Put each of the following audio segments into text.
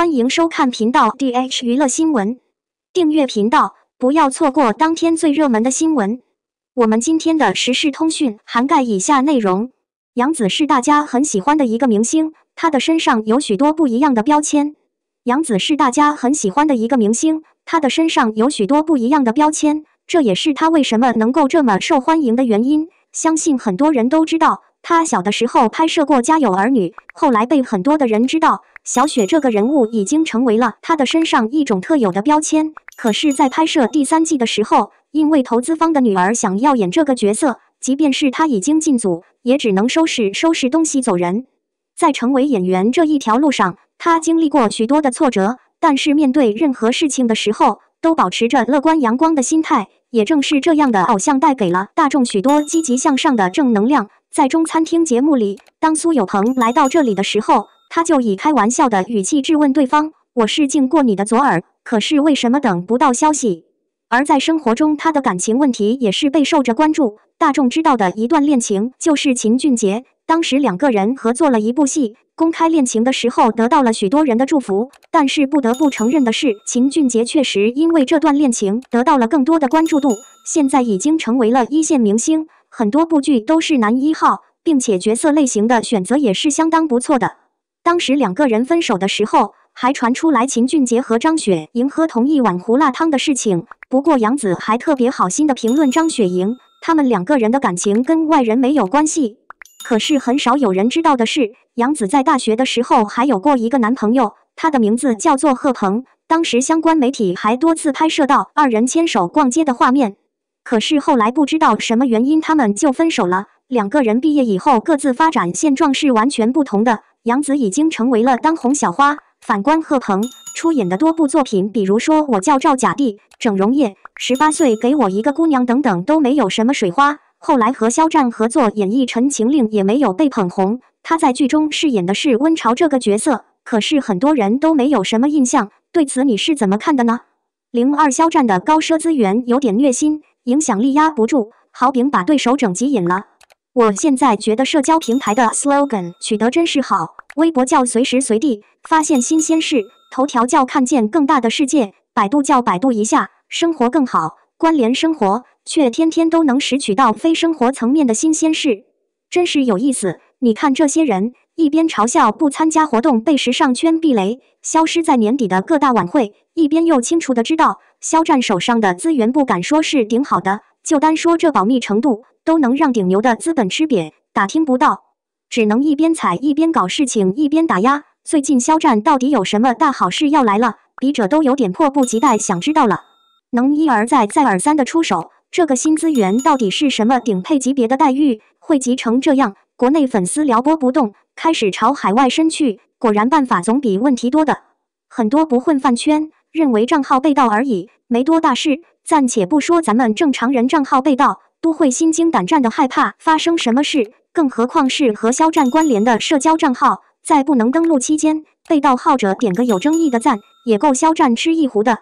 欢迎收看频道 D H 娱乐新闻，订阅频道，不要错过当天最热门的新闻。我们今天的时事通讯涵盖以下内容：杨紫是大家很喜欢的一个明星，她的身上有许多不一样的标签。杨紫是大家很喜欢的一个明星，她的身上有许多不一样的标签，这也是她为什么能够这么受欢迎的原因。相信很多人都知道。他小的时候拍摄过《家有儿女》，后来被很多的人知道。小雪这个人物已经成为了他的身上一种特有的标签。可是，在拍摄第三季的时候，因为投资方的女儿想要演这个角色，即便是他已经进组，也只能收拾收拾东西走人。在成为演员这一条路上，他经历过许多的挫折，但是面对任何事情的时候，都保持着乐观阳光的心态。也正是这样的偶像，带给了大众许多积极向上的正能量。在中餐厅节目里，当苏有朋来到这里的时候，他就以开玩笑的语气质问对方：“我是进过你的左耳，可是为什么等不到消息？”而在生活中，他的感情问题也是备受着关注。大众知道的一段恋情就是秦俊杰，当时两个人合作了一部戏，公开恋情的时候得到了许多人的祝福。但是不得不承认的是，秦俊杰确实因为这段恋情得到了更多的关注度，现在已经成为了一线明星。很多部剧都是男一号，并且角色类型的选择也是相当不错的。当时两个人分手的时候，还传出来秦俊杰和张雪迎喝同一碗胡辣汤的事情。不过杨子还特别好心的评论张雪迎，他们两个人的感情跟外人没有关系。可是很少有人知道的是，杨子在大学的时候还有过一个男朋友，他的名字叫做贺鹏。当时相关媒体还多次拍摄到二人牵手逛街的画面。可是后来不知道什么原因，他们就分手了。两个人毕业以后各自发展，现状是完全不同的。杨紫已经成为了当红小花，反观贺鹏，出演的多部作品，比如说《我叫赵甲第》《整容业》《十八岁给我一个姑娘》等等都没有什么水花。后来和肖战合作演绎《陈情令》，也没有被捧红。他在剧中饰演的是温晁这个角色，可是很多人都没有什么印象。对此你是怎么看的呢？零二肖战的高奢资源有点虐心。影响力压不住，好饼把对手整急眼了。我现在觉得社交平台的 slogan 取得真是好，微博叫随时随地发现新鲜事，头条叫看见更大的世界，百度叫百度一下生活更好，关联生活，却天天都能拾取到非生活层面的新鲜事，真是有意思。你看这些人，一边嘲笑不参加活动被时尚圈避雷，消失在年底的各大晚会，一边又清楚的知道。肖战手上的资源不敢说是顶好的，就单说这保密程度，都能让顶牛的资本吃瘪，打听不到，只能一边踩一边搞事情，一边打压。最近肖战到底有什么大好事要来了？笔者都有点迫不及待想知道了。能一而再、再而三的出手，这个新资源到底是什么顶配级别的待遇？汇集成这样，国内粉丝撩拨不动，开始朝海外伸去。果然，办法总比问题多的很多，不混饭圈。认为账号被盗而已，没多大事。暂且不说，咱们正常人账号被盗都会心惊胆战的害怕发生什么事，更何况是和肖战关联的社交账号，在不能登录期间，被盗号者点个有争议的赞，也够肖战吃一壶的。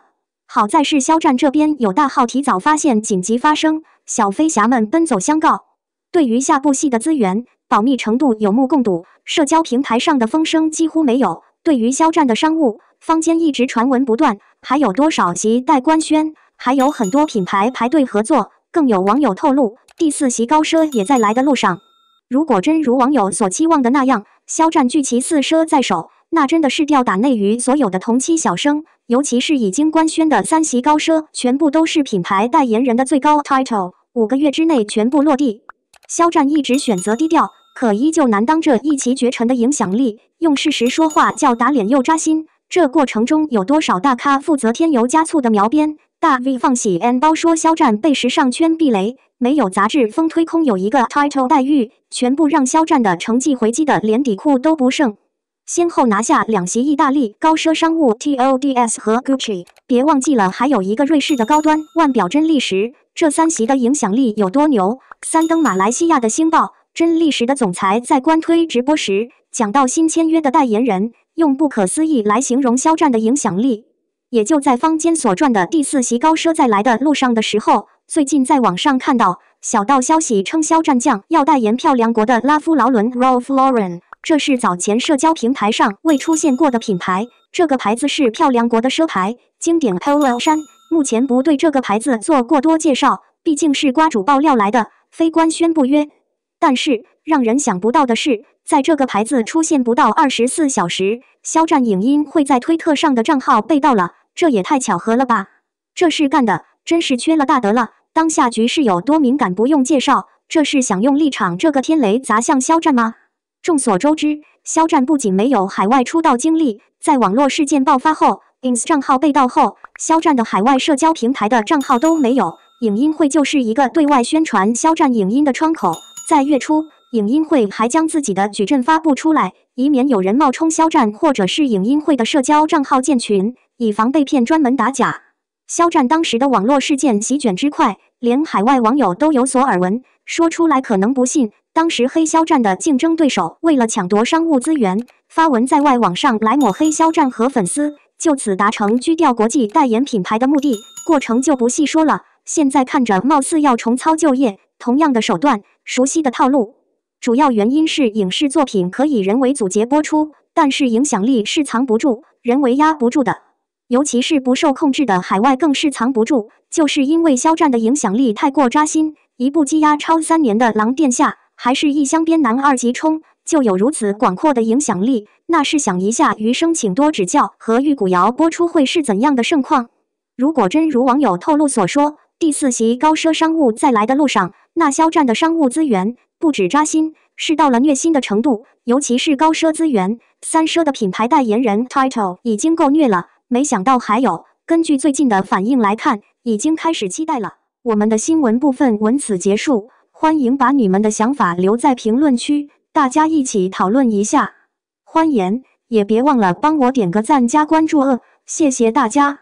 好在是肖战这边有大号提早发现紧急发生，小飞侠们奔走相告。对于下部戏的资源保密程度有目共睹，社交平台上的风声几乎没有。对于肖战的商务。坊间一直传闻不断，还有多少席待官宣？还有很多品牌排队合作，更有网友透露，第四席高奢也在来的路上。如果真如网友所期望的那样，肖战聚齐四奢在手，那真的是吊打内娱所有的同期小生，尤其是已经官宣的三席高奢，全部都是品牌代言人的最高 title，五个月之内全部落地。肖战一直选择低调，可依旧难当这一骑绝尘的影响力。用事实说话，叫打脸又扎心。这过程中有多少大咖负责添油加醋的描边？大 V 放喜 N 包说肖战被时尚圈避雷，没有杂志风推空有一个 title 待遇，全部让肖战的成绩回击的连底裤都不剩。先后拿下两席意大利高奢商务 T O D S 和 Gucci，别忘记了还有一个瑞士的高端腕表真力时，这三席的影响力有多牛？三登马来西亚的星报，真力时的总裁在官推直播时讲到新签约的代言人。用不可思议来形容肖战的影响力，也就在坊间所传的第四席高奢在来的路上的时候，最近在网上看到小道消息称肖战将要代言漂亮国的拉夫劳伦 Ralph Lauren，这是早前社交平台上未出现过的品牌。这个牌子是漂亮国的奢牌，经典 Polo 衫。目前不对这个牌子做过多介绍，毕竟是瓜主爆料来的，非官宣不约。但是让人想不到的是。在这个牌子出现不到二十四小时，肖战影音会在推特上的账号被盗了，这也太巧合了吧？这事干的，真是缺了大德了。当下局势有多敏感，不用介绍。这是想用立场这个天雷砸向肖战吗？众所周知，肖战不仅没有海外出道经历，在网络事件爆发后，ins 账号被盗后，肖战的海外社交平台的账号都没有。影音会就是一个对外宣传肖战影音的窗口，在月初。影音会还将自己的矩阵发布出来，以免有人冒充肖战，或者是影音会的社交账号建群，以防被骗。专门打假。肖战当时的网络事件席卷之快，连海外网友都有所耳闻。说出来可能不信，当时黑肖战的竞争对手为了抢夺商务资源，发文在外网上来抹黑肖战和粉丝，就此达成居掉国际代言品牌的目的。过程就不细说了。现在看着貌似要重操旧业，同样的手段，熟悉的套路。主要原因是影视作品可以人为阻截播出，但是影响力是藏不住、人为压不住的，尤其是不受控制的海外更是藏不住。就是因为肖战的影响力太过扎心，一部积压超三年的《狼殿下》，还是一箱边男二级冲，就有如此广阔的影响力。那是想一下《余生请多指教》和《玉骨遥》播出会是怎样的盛况？如果真如网友透露所说，第四席高奢商务在来的路上，那肖战的商务资源不止扎心，是到了虐心的程度。尤其是高奢资源，三奢的品牌代言人 title 已经够虐了，没想到还有。根据最近的反应来看，已经开始期待了。我们的新闻部分文此结束，欢迎把你们的想法留在评论区，大家一起讨论一下。欢迎，也别忘了帮我点个赞加关注，哦，谢谢大家。